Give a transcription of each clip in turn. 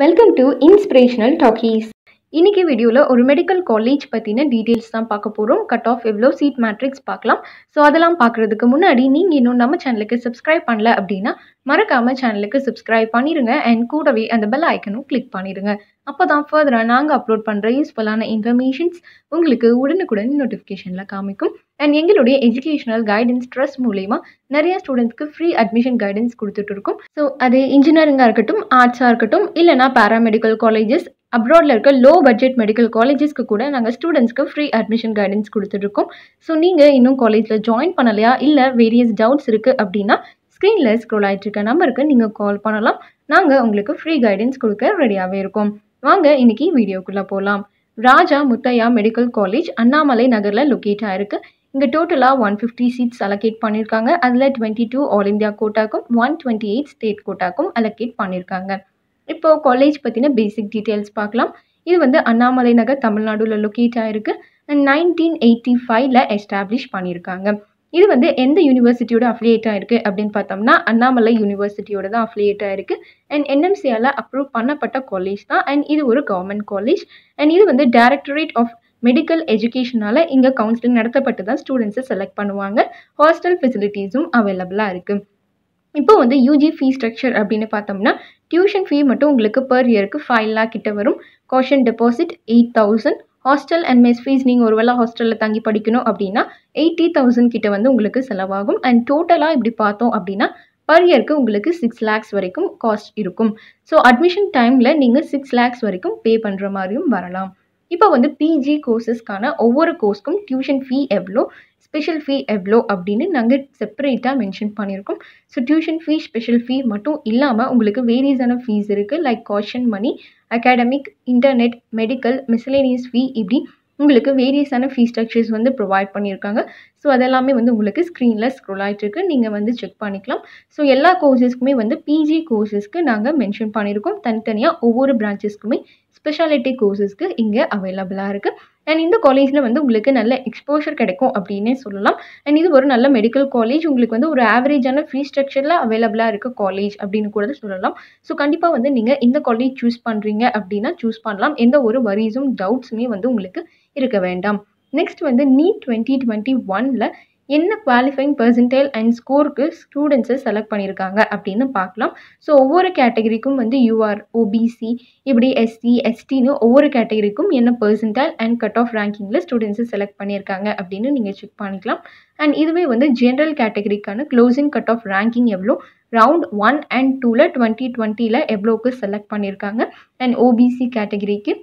Welcome to Inspirational Talkies. இன்றைக்கி வீடியோவில் ஒரு மெடிக்கல் காலேஜ் பற்றின டீட்டெயில்ஸ் தான் பார்க்க போகிறோம் கட் ஆஃப் எவ்வளோ சீட் மேட்ரிக்ஸ் பார்க்கலாம் ஸோ அதெல்லாம் பார்க்குறதுக்கு முன்னாடி நீங்கள் இன்னும் நம்ம சேனலுக்கு சப்ஸ்கிரைப் பண்ணல அப்படின்னா மறக்காமல் சேனலுக்கு சப்ஸ்கிரைப் பண்ணிடுங்க அண்ட் கூடவே அந்த பெல் ஐக்கனும் கிளிக் பண்ணிடுங்க அப்போ தான் ஃபர்தராக நாங்கள் அப்லோட் பண்ணுற யூஸ்ஃபுல்லான இன்ஃபர்மேஷன்ஸ் உங்களுக்கு உடனுக்குடன் நோட்டிஃபிகேஷனில் காமிக்கும் அண்ட் எங்களுடைய எஜுகேஷனல் கைடன்ஸ் ட்ரஸ்ட் மூலயமா நிறைய ஸ்டூடெண்ட்ஸ்க்கு ஃப்ரீ அட்மிஷன் கைடன்ஸ் கொடுத்துட்டு இருக்கோம் ஸோ அது இன்ஜினியரிங்காக இருக்கட்டும் ஆர்ட்ஸாக இருக்கட்டும் இல்லைனா பேராமெடிக்கல் காலேஜஸ் அப்ராடில் இருக்க லோ பட்ஜெட் மெடிக்கல் காலேஜஸ்க்கு கூட நாங்கள் ஸ்டூடெண்ட்ஸ்க்கு ஃப்ரீ அட்மிஷன் கைடன்ஸ் கொடுத்துட்ருக்கோம் ஸோ நீங்கள் இன்னும் காலேஜில் ஜாயின் பண்ணலையா இல்லை வேரியஸ் டவுட்ஸ் இருக்குது அப்படின்னா ஸ்க்ரீனில் ஸ்க்ரோல் இருக்க நம்பருக்கு நீங்கள் கால் பண்ணலாம் நாங்கள் உங்களுக்கு ஃப்ரீ கைடன்ஸ் கொடுக்க ரெடியாகவே இருக்கோம் வாங்க இன்றைக்கி வீடியோக்குள்ளே போகலாம் ராஜா முத்தையா மெடிக்கல் காலேஜ் அண்ணாமலை நகரில் லொக்கேட் ஆகிருக்கு இங்கே டோட்டலாக ஒன் ஃபிஃப்டி சீட்ஸ் அலோகேட் பண்ணியிருக்காங்க அதில் டுவெண்ட்டி டூ ஆல் இந்தியா கோட்டாக்கும் ஒன் டுவெண்ட்டி எயிட் ஸ்டேட் கோட்டாக்கும் அலோகேட் பண்ணியிருக்காங்க இப்போது காலேஜ் பற்றின பேசிக் டீட்டெயில்ஸ் பார்க்கலாம் இது வந்து அண்ணாமலை நகர் தமிழ்நாடுல லொக்கேட் ஆயிருக்கு நைன்டீன் எயிட்டி ஃபைவ்ல எஸ்டாப்ளிஷ் பண்ணியிருக்காங்க இது வந்து எந்த யூனிவர்சிட்டியோட அஃபிலியேட் ஆயிருக்கு அப்படின்னு பார்த்தோம்னா அண்ணாமலை யூனிவர்சிட்டியோட தான் அஃபிலியேட் ஆயிருக்கு அண்ட் என்எம்சியால அப்ரூவ் பண்ணப்பட்ட காலேஜ் தான் அண்ட் இது ஒரு கவர்மெண்ட் காலேஜ் அண்ட் இது வந்து டைரக்டரேட் ஆஃப் மெடிக்கல் எஜுகேஷனால் இங்கே கவுன்சிலிங் நடத்தப்பட்டு தான் ஸ்டூடெண்ட்ஸை செலக்ட் பண்ணுவாங்க ஹாஸ்டல் ஃபெசிலிட்டிஸும் அவைலபிளாக இருக்குது இப்போ வந்து யூஜி ஃபீ ஸ்ட்ரக்சர் அப்படின்னு பார்த்தோம்னா டியூஷன் ஃபீ மட்டும் உங்களுக்கு பர் இயருக்கு ஃபைவ் லேக் கிட்ட வரும் caution deposit eight thousand hostel and mess fees நீங்கள் ஒருவேளை ஹாஸ்டலில் தங்கி படிக்கணும் அப்படின்னா எயிட்டி தௌசண்ட் கிட்ட வந்து உங்களுக்கு செலவாகும் அண்ட் டோட்டலாக இப்படி பார்த்தோம் அப்படின்னா பர் இயருக்கு உங்களுக்கு சிக்ஸ் லேக்ஸ் வரைக்கும் காஸ்ட் இருக்கும் ஸோ அட்மிஷன் டைமில் நீங்கள் சிக்ஸ் லேக்ஸ் வரைக்கும் பே பண்ணுற மாதிரியும் வரலாம் இப்போ வந்து பிஜி கோர்சஸ்க்கான ஒவ்வொரு கோர்ஸ்க்கும் டியூஷன் ஃபீ எவ்வளோ ஸ்பெஷல் ஃபீ எவ்வளோ அப்படின்னு நாங்கள் செப்பரேட்டாக மென்ஷன் பண்ணியிருக்கோம் so tuition fee special fee மட்டும் இல்லாமல் உங்களுக்கு வேரியஸான ஃபீஸ் இருக்குது like caution money academic internet medical miscellaneous fee இப்படி உங்களுக்கு வேரியஸான ஃபீ ஸ்ட்ரக்சர்ஸ் வந்து ப்ரொவைட் பண்ணியிருக்காங்க ஸோ அதெல்லாமே வந்து உங்களுக்கு ஸ்க்ரீனில் ஸ்க்ரோல் ஆகிட்டுருக்கு நீங்கள் வந்து செக் பண்ணிக்கலாம் ஸோ எல்லா கோர்சஸ்க்குமே வந்து பிஜி கோர்சஸ்க்கு நாங்கள் மென்ஷன் பண்ணியிருக்கோம் தனித்தனியாக ஒவ்வொரு பிரான்ச்சஸ்க்குமே ஸ்பெஷாலிட்டி கோர்சஸ்க்கு இங்கே அவைலபிளாக இருக்குது அண்ட் இந்த காலேஜில் வந்து உங்களுக்கு நல்ல எக்ஸ்போஷர் கிடைக்கும் அப்படின்னே சொல்லலாம் அண்ட் இது ஒரு நல்ல மெடிக்கல் காலேஜ் உங்களுக்கு வந்து ஒரு ஆவரேஜான ஃபீஸ் ஸ்ட்ரக்சரில் அவைலபிளாக இருக்க காலேஜ் அப்படின்னு கூட சொல்லலாம் ஸோ கண்டிப்பாக வந்து நீங்கள் இந்த காலேஜ் சூஸ் பண்ணுறீங்க அப்படின்னா சூஸ் பண்ணலாம் எந்த ஒரு வரிஸும் டவுட்ஸுமே வந்து உங்களுக்கு இருக்க வேண்டாம் நெக்ஸ்ட் வந்து நீட் டுவெண்ட்டி டுவெண்ட்டி ஒனில் என்ன குவாலிஃபைங் பெர்சன்டேல் அண்ட் ஸ்கோருக்கு ஸ்டூடெண்ட்ஸை செலக்ட் பண்ணியிருக்காங்க அப்படின்னு பார்க்கலாம் ஸோ ஒவ்வொரு கேட்டகரிக்கும் வந்து யூஆர் ஓபிசி இப்படி எஸ்சி எஸ்டின்னு ஒவ்வொரு கேட்டகரிக்கும் என்ன பர்சன்டைல் அண்ட் கட் ஆஃப் ரேங்கிங்கில் ஸ்டூடெண்ட்ஸை செலக்ட் பண்ணியிருக்காங்க அப்படின்னு நீங்கள் செக் பண்ணிக்கலாம் அண்ட் இதுவே வந்து ஜென்ரல் கேட்டகரிக்கான க்ளோசிங் கட் ஆஃப் ரேங்கிங் எவ்வளோ ரவுண்ட் ஒன் அண்ட் டூவில் டுவெண்ட்டி டுவெண்ட்டியில் எவ்வளோக்கு செலக்ட் பண்ணியிருக்காங்க அண்ட் ஓபிசி கேட்டகரிக்கு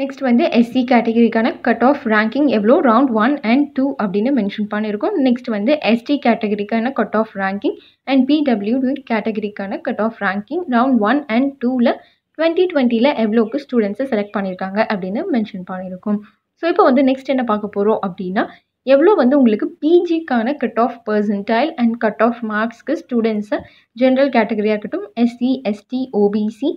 நெக்ஸ்ட் வந்து எஸ்சி கேட்டகரிக்கான கட் ஆஃப் ரேங்கிங் எவ்வளோ ரவுண்ட் ஒன் அண்ட் டூ அப்படின்னு மென்ஷன் பண்ணியிருக்கோம் நெக்ஸ்ட் வந்து எஸ்டி கேட்டகரிக்கான cut off ranking and PW கேட்டகரிக்கான cut off ranking round one and டூவில் டுவெண்ட்டி டுவெண்ட்டியில் எவ்வளோக்கு ஸ்டூடெண்ட்ஸை செலக்ட் பண்ணியிருக்காங்க அப்படின்னு மென்ஷன் பண்ணியிருக்கோம் ஸோ இப்போ வந்து நெக்ஸ்ட் என்ன பார்க்க போகிறோம் அப்படின்னா எவ்வளோ வந்து உங்களுக்கு பிஜிக்கான cut off percentile and cut off மார்க்ஸ்க்கு ஸ்டூடெண்ட்ஸை ஜென்ரல் கேட்டகரியாக இருக்கட்டும் எஸ்சி எஸ்டி ஓபிசி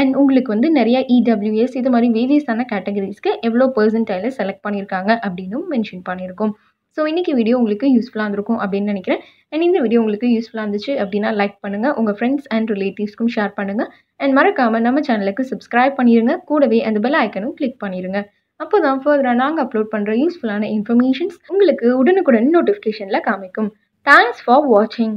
அண்ட் உங்களுக்கு வந்து நிறையா இடபிள்யூஎஸ் e இது மாதிரி வேரியஸான கேட்டகரிஸ்க்கு எவ்வளோ பர்சன்டைலில் செலக்ட் பண்ணியிருக்காங்க அப்படின்னும் மென்ஷன் பண்ணியிருக்கோம் ஸோ இன்றைக்கி வீடியோ உங்களுக்கு யூஸ்ஃபுல்லாக இருந்திருக்கும் அப்படின்னு நினைக்கிறேன் அண்ட் இந்த வீடியோ உங்களுக்கு யூஸ்ஃபுல்லாக இருந்துச்சு அப்படின்னா லைக் பண்ணுங்கள் உங்கள் ஃப்ரெண்ட்ஸ் அண்ட் ரிலேட்டிவ்ஸ்க்கும் ஷேர் பண்ணுங்கள் அண்ட் மறக்காமல் நம்ம சேனலுக்கு சப்ஸ்கிரைப் பண்ணிடுங்க கூடவே அந்த பெல் ஐக்கனும் கிளிக் பண்ணிடுங்க அப்போ தான் ஃபர்தராக நாங்கள் அப்லோட் பண்ணுற யூஸ்ஃபுல்லான இன்ஃபர்மேஷன்ஸ் உங்களுக்கு உடனுக்குடன் நோட்டிஃபிகேஷனில் காமிக்கும் தேங்க்ஸ் ஃபார் வாட்சிங்